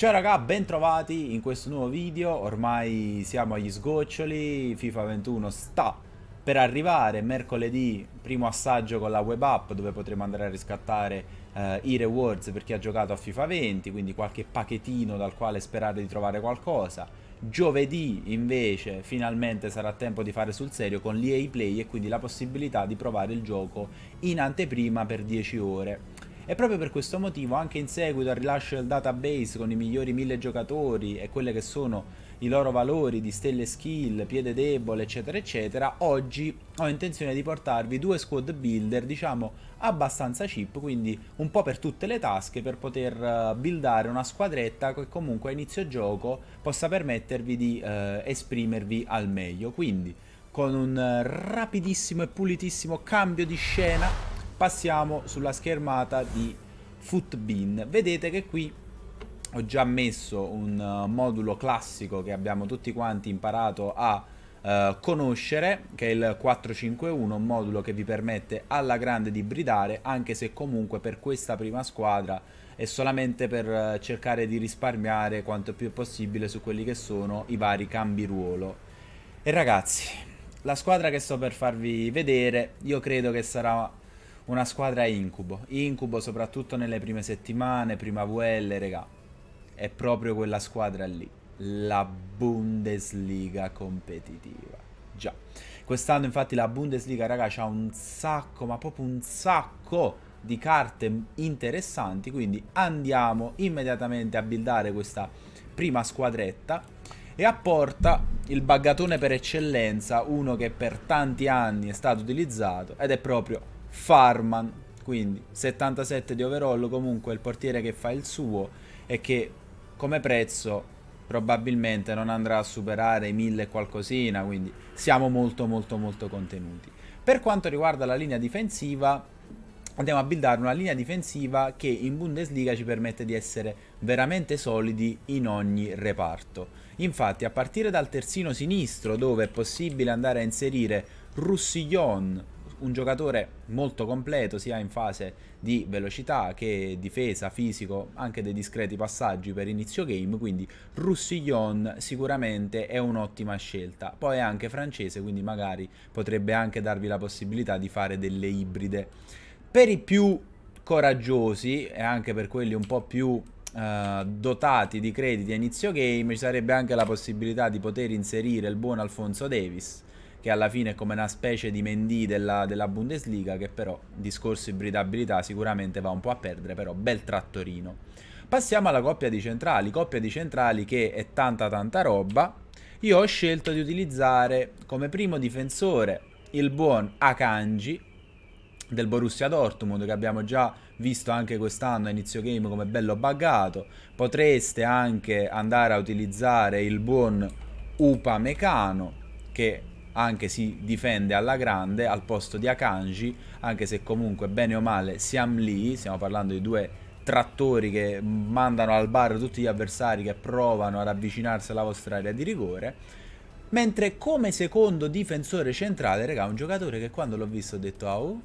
Ciao raga, bentrovati in questo nuovo video, ormai siamo agli sgoccioli, FIFA 21 sta per arrivare, mercoledì primo assaggio con la web app dove potremo andare a riscattare eh, i rewards per chi ha giocato a FIFA 20, quindi qualche pacchettino dal quale sperare di trovare qualcosa. Giovedì invece finalmente sarà tempo di fare sul serio con l'EA Play e quindi la possibilità di provare il gioco in anteprima per 10 ore. E proprio per questo motivo, anche in seguito al rilascio del database con i migliori 1000 giocatori e quelle che sono i loro valori di stelle skill, piede debole, eccetera, eccetera, oggi ho intenzione di portarvi due squad builder, diciamo, abbastanza cheap, quindi un po' per tutte le tasche, per poter eh, buildare una squadretta che comunque a inizio gioco possa permettervi di eh, esprimervi al meglio. Quindi, con un eh, rapidissimo e pulitissimo cambio di scena passiamo sulla schermata di Footbin. Vedete che qui ho già messo un eh, modulo classico che abbiamo tutti quanti imparato a eh, conoscere, che è il 451, un modulo che vi permette alla grande di bridare, anche se comunque per questa prima squadra è solamente per eh, cercare di risparmiare quanto più possibile su quelli che sono i vari cambi ruolo. E ragazzi, la squadra che sto per farvi vedere, io credo che sarà una squadra incubo. Incubo soprattutto nelle prime settimane, prima VL, regà. È proprio quella squadra lì. La Bundesliga competitiva. Già. Quest'anno infatti la Bundesliga, raga, ha un sacco, ma proprio un sacco di carte interessanti. Quindi andiamo immediatamente a buildare questa prima squadretta. E apporta il baggatone per eccellenza, uno che per tanti anni è stato utilizzato ed è proprio Farman, quindi 77 di overall, comunque il portiere che fa il suo e che come prezzo probabilmente non andrà a superare i 1000 e qualcosina, quindi siamo molto molto molto contenuti. Per quanto riguarda la linea difensiva, andiamo a buildare una linea difensiva che in Bundesliga ci permette di essere veramente solidi in ogni reparto. Infatti, a partire dal terzino sinistro, dove è possibile andare a inserire Roussillon, un giocatore molto completo sia in fase di velocità che difesa, fisico, anche dei discreti passaggi per inizio game, quindi Roussillon sicuramente è un'ottima scelta. Poi è anche francese, quindi magari potrebbe anche darvi la possibilità di fare delle ibride. Per i più coraggiosi e anche per quelli un po' più Uh, dotati di crediti a inizio game ci sarebbe anche la possibilità di poter inserire il buon Alfonso Davis che alla fine è come una specie di Mendy della, della Bundesliga, che però discorso ibridabilità sicuramente va un po' a perdere, però bel trattorino. Passiamo alla coppia di centrali, coppia di centrali che è tanta tanta roba. Io ho scelto di utilizzare come primo difensore il buon Akanji, del Borussia Dortmund che abbiamo già visto anche quest'anno a inizio game come bello buggato potreste anche andare a utilizzare il buon Upamecano che anche si difende alla grande al posto di Akanji, anche se comunque bene o male siamo lì, stiamo parlando di due trattori che mandano al bar tutti gli avversari che provano ad avvicinarsi alla vostra area di rigore. Mentre come secondo difensore centrale, raga, un giocatore che quando l'ho visto ho detto, au,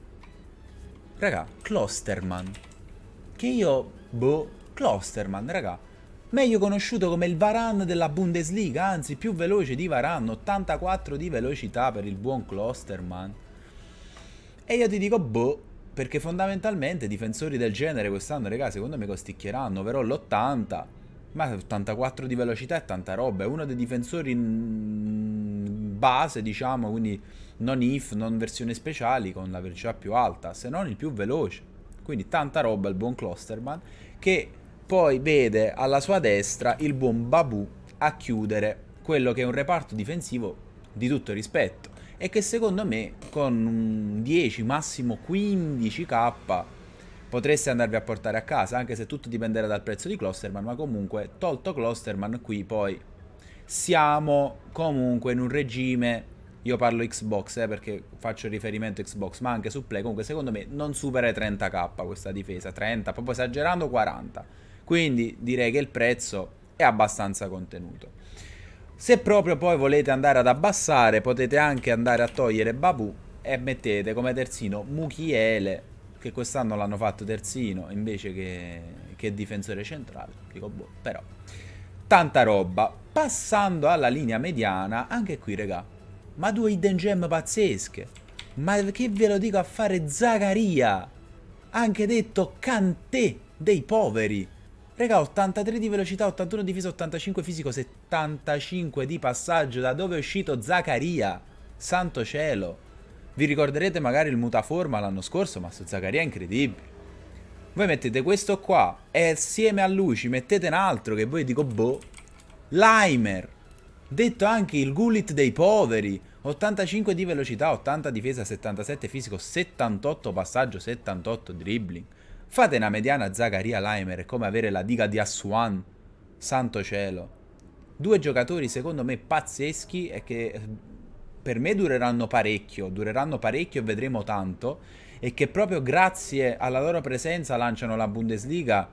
raga, Klosterman, che io, boh, Klosterman, raga, meglio conosciuto come il Varan della Bundesliga, anzi più veloce di Varan, 84 di velocità per il buon Klosterman. E io ti dico boh, perché fondamentalmente difensori del genere quest'anno, raga, secondo me costicchieranno, però l'80, ma 84 di velocità è tanta roba, è uno dei difensori in base, diciamo, quindi non if, non versione speciali, con la velocità più alta, se non il più veloce. Quindi tanta roba il buon Klosterman, che poi vede alla sua destra il buon Babu a chiudere quello che è un reparto difensivo di tutto rispetto e che secondo me con 10 massimo 15k potreste andarvi a portare a casa anche se tutto dipenderà dal prezzo di Closterman ma comunque tolto Closterman qui poi siamo comunque in un regime io parlo Xbox eh, perché faccio riferimento Xbox, ma anche su Play. Comunque, secondo me non supera i 30k questa difesa. 30, proprio esagerando, 40 quindi direi che il prezzo è abbastanza contenuto. Se proprio poi volete andare ad abbassare potete anche andare a togliere Babu e mettete come terzino Muchiele, che quest'anno l'hanno fatto terzino invece che, che difensore centrale. Dico boh, però tanta roba. Passando alla linea mediana, anche qui regà, ma due hidden gem pazzesche. Ma che ve lo dico a fare Zagaria? Anche detto Cantè dei poveri. Raga, 83 di velocità, 81 di difesa, 85 fisico, 75 di passaggio. Da dove è uscito Zaccaria? Santo cielo. Vi ricorderete magari il mutaforma l'anno scorso, ma su Zaccaria è incredibile. Voi mettete questo qua e assieme a lui ci mettete un altro che voi dico boh. Limer. Detto anche il Gullit dei poveri. 85 di velocità, 80 difesa, 77 fisico, 78 passaggio, 78 dribbling. Fate una mediana Zagaria Limer, è come avere la diga di Aswan, santo cielo. Due giocatori secondo me pazzeschi e che eh, per me dureranno parecchio, dureranno parecchio e vedremo tanto e che proprio grazie alla loro presenza lanciano la Bundesliga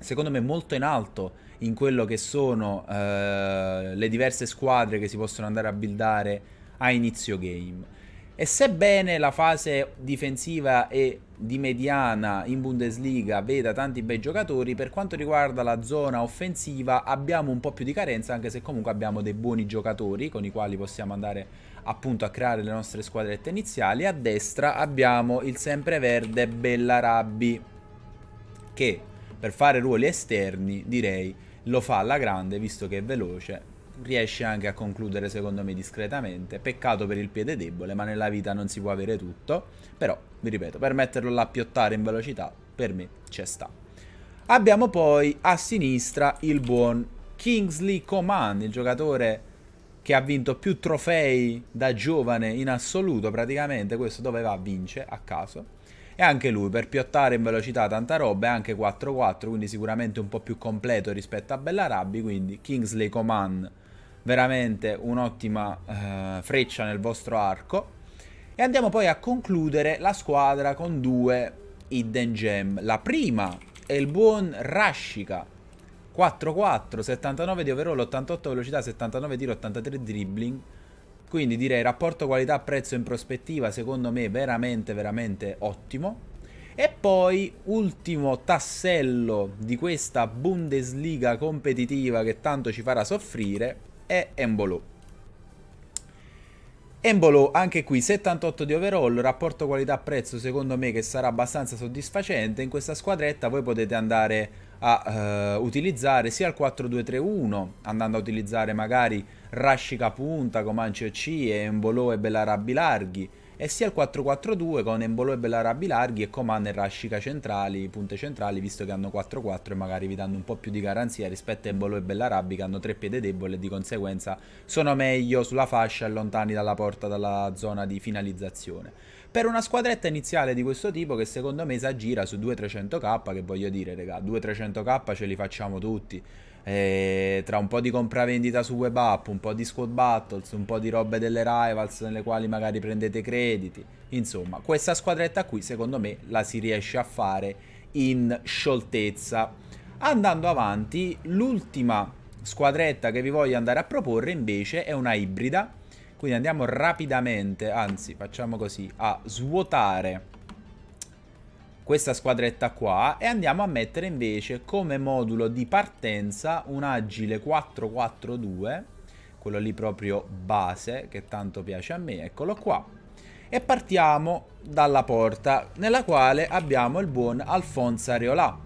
secondo me molto in alto in quello che sono eh, le diverse squadre che si possono andare a buildare a inizio game. E sebbene la fase difensiva e di mediana in Bundesliga veda tanti bei giocatori, per quanto riguarda la zona offensiva abbiamo un po' più di carenza, anche se comunque abbiamo dei buoni giocatori con i quali possiamo andare appunto a creare le nostre squadrette iniziali. A destra abbiamo il sempreverde Bellarabbi, che per fare ruoli esterni direi lo fa alla grande visto che è veloce riesce anche a concludere secondo me discretamente. Peccato per il piede debole, ma nella vita non si può avere tutto. Però, vi ripeto, per metterlo là piottare in velocità, per me c'è sta. Abbiamo poi a sinistra il buon Kingsley Coman, il giocatore che ha vinto più trofei da giovane in assoluto praticamente, questo dove va vince a caso. E anche lui per piottare in velocità tanta roba è anche 4-4, quindi sicuramente un po' più completo rispetto a Bellarabi, quindi Kingsley Coman veramente un'ottima eh, freccia nel vostro arco. E andiamo poi a concludere la squadra con due hidden gem. La prima è il buon Rashika, 4-4, 79 di overall, 88 velocità, 79 tiro, 83 dribbling. Quindi direi rapporto qualità-prezzo in prospettiva, secondo me veramente, veramente ottimo. E poi ultimo tassello di questa Bundesliga competitiva che tanto ci farà soffrire, e Embolo. Embolo anche qui 78 di overall, rapporto qualità-prezzo secondo me che sarà abbastanza soddisfacente, in questa squadretta voi potete andare a uh, utilizzare sia il 4-2-3-1, andando a utilizzare magari Rashica Punta, Comancio C, Embolo e Bellarabi Larghi, e sia il 4-4-2 con Embolo e Bellarabi larghi e Coman e Rashica centrali, punte centrali, visto che hanno 4-4 e magari vi danno un po' più di garanzia rispetto a Embolo e Bellarabi che hanno tre piede debole e di conseguenza sono meglio sulla fascia e lontani dalla porta, dalla zona di finalizzazione. Per una squadretta iniziale di questo tipo che secondo me si aggira su 2-300k, che voglio dire, regà, 2-300k ce li facciamo tutti. E tra un po' di compravendita su web app, un po' di squad battles, un po' di robe delle rivals nelle quali magari prendete crediti. Insomma, questa squadretta qui secondo me la si riesce a fare in scioltezza. Andando avanti, l'ultima squadretta che vi voglio andare a proporre invece è una ibrida. Quindi andiamo rapidamente, anzi facciamo così, a svuotare questa squadretta qua e andiamo a mettere invece come modulo di partenza un agile 442 quello lì proprio base che tanto piace a me eccolo qua e partiamo dalla porta nella quale abbiamo il buon Alfonso Areolà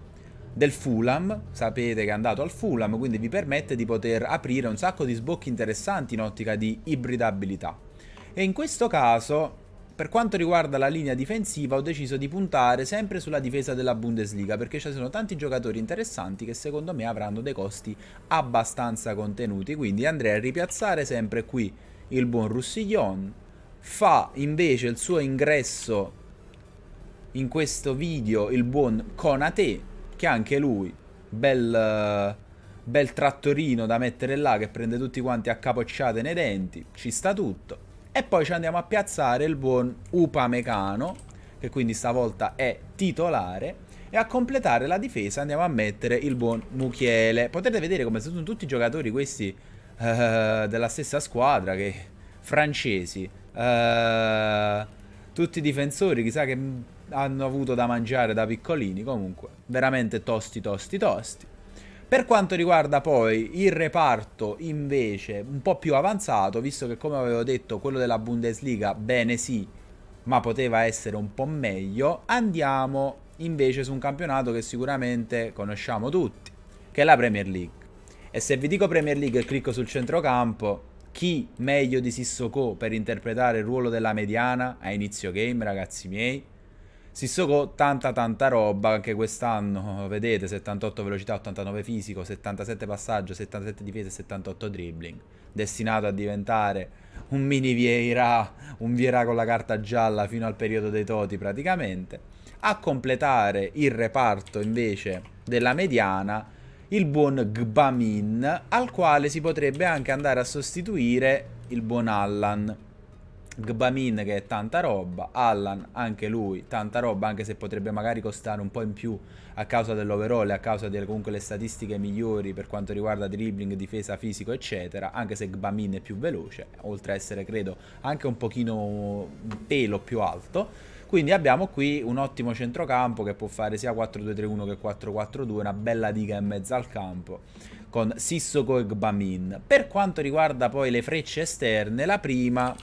del Fulham, sapete che è andato al Fulham, quindi vi permette di poter aprire un sacco di sbocchi interessanti in ottica di ibridabilità. E in questo caso per quanto riguarda la linea difensiva ho deciso di puntare sempre sulla difesa della Bundesliga perché ci sono tanti giocatori interessanti che secondo me avranno dei costi abbastanza contenuti, quindi andrei a ripiazzare sempre qui il buon Roussillon, fa invece il suo ingresso in questo video il buon Conate che anche lui bel, bel trattorino da mettere là che prende tutti quanti a capocciate nei denti, ci sta tutto. E poi ci andiamo a piazzare il buon Upamecano, che quindi stavolta è titolare. E a completare la difesa andiamo a mettere il buon Muchiele. Potete vedere come sono tutti i giocatori questi uh, della stessa squadra, che francesi. Uh, tutti i difensori, chissà che hanno avuto da mangiare da piccolini. Comunque, veramente tosti, tosti, tosti. Per quanto riguarda poi il reparto invece un po' più avanzato, visto che come avevo detto quello della Bundesliga bene sì, ma poteva essere un po' meglio, andiamo invece su un campionato che sicuramente conosciamo tutti, che è la Premier League. E se vi dico Premier League e clicco sul centrocampo, chi meglio di Sissoko per interpretare il ruolo della mediana a inizio game, ragazzi miei? Sissoko tanta tanta roba anche quest'anno, vedete 78 velocità, 89 fisico, 77 passaggio, 77 difesa e 78 dribbling, destinato a diventare un mini Vieira, un Vieira con la carta gialla fino al periodo dei Toti praticamente. A completare il reparto invece della mediana il buon Gbamin, al quale si potrebbe anche andare a sostituire il buon Allan Gbamin che è tanta roba, Allan anche lui tanta roba, anche se potrebbe magari costare un po' in più a causa dell'overall, a causa delle comunque le statistiche migliori per quanto riguarda dribbling, difesa, fisico eccetera, anche se Gbamin è più veloce, oltre a essere credo anche un pochino un pelo più alto. Quindi abbiamo qui un ottimo centrocampo che può fare sia 4-2-3-1 che 4-4-2, una bella diga in mezzo al campo con Sissoko e Gbamin. Per quanto riguarda poi le frecce esterne, la prima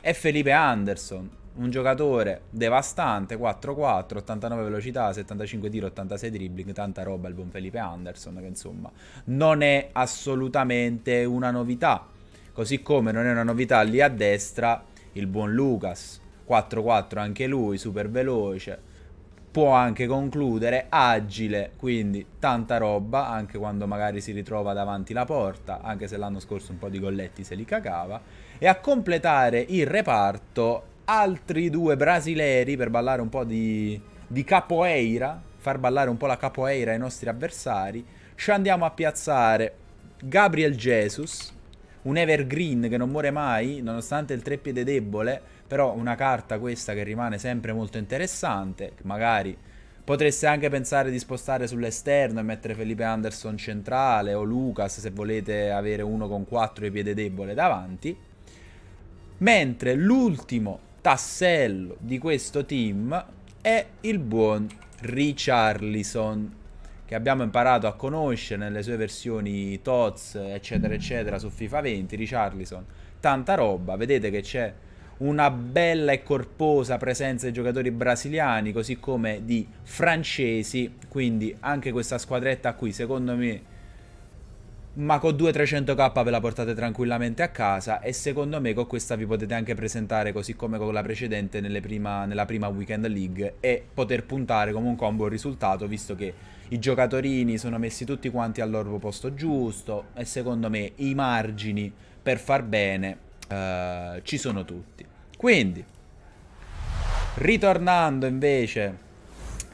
è Felipe Anderson, un giocatore devastante, 4-4, 89 velocità, 75 tiro, 86 dribbling, tanta roba il buon Felipe Anderson, che insomma non è assolutamente una novità. Così come non è una novità lì a destra il buon Lucas, 4-4 anche lui, super veloce, può anche concludere, agile, quindi tanta roba, anche quando magari si ritrova davanti la porta, anche se l'anno scorso un po' di golletti se li cagava e a completare il reparto altri due brasileri per ballare un po' di, di capoeira, far ballare un po' la capoeira ai nostri avversari. Ci andiamo a piazzare Gabriel Jesus, un evergreen che non muore mai, nonostante il treppiede debole, però una carta questa che rimane sempre molto interessante, magari potreste anche pensare di spostare sull'esterno e mettere Felipe Anderson centrale o Lucas se volete avere uno con quattro e piede debole davanti. Mentre l'ultimo tassello di questo team è il buon Richarlison che abbiamo imparato a conoscere nelle sue versioni TOTS eccetera eccetera su FIFA 20 Richarlison tanta roba vedete che c'è una bella e corposa presenza di giocatori brasiliani così come di francesi quindi anche questa squadretta qui secondo me ma con 200-300k ve la portate tranquillamente a casa e secondo me con questa vi potete anche presentare così come con la precedente prima, nella prima weekend league e poter puntare comunque a un buon risultato visto che i giocatori sono messi tutti quanti al loro posto giusto e secondo me i margini per far bene eh, ci sono tutti. Quindi, ritornando invece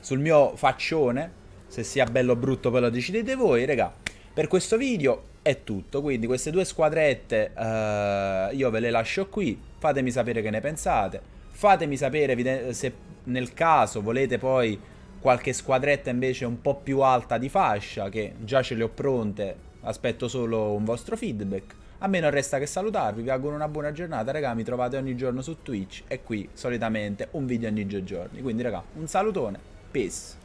sul mio faccione, se sia bello o brutto ve lo decidete voi, raga. Per questo video è tutto, quindi queste due squadrette uh, io ve le lascio qui, fatemi sapere che ne pensate, fatemi sapere se nel caso volete poi qualche squadretta invece un po' più alta di fascia, che già ce le ho pronte, aspetto solo un vostro feedback. A me non resta che salutarvi, vi auguro una buona giornata, raga, mi trovate ogni giorno su Twitch e qui solitamente un video ogni due giorni. Quindi raga, un salutone, peace!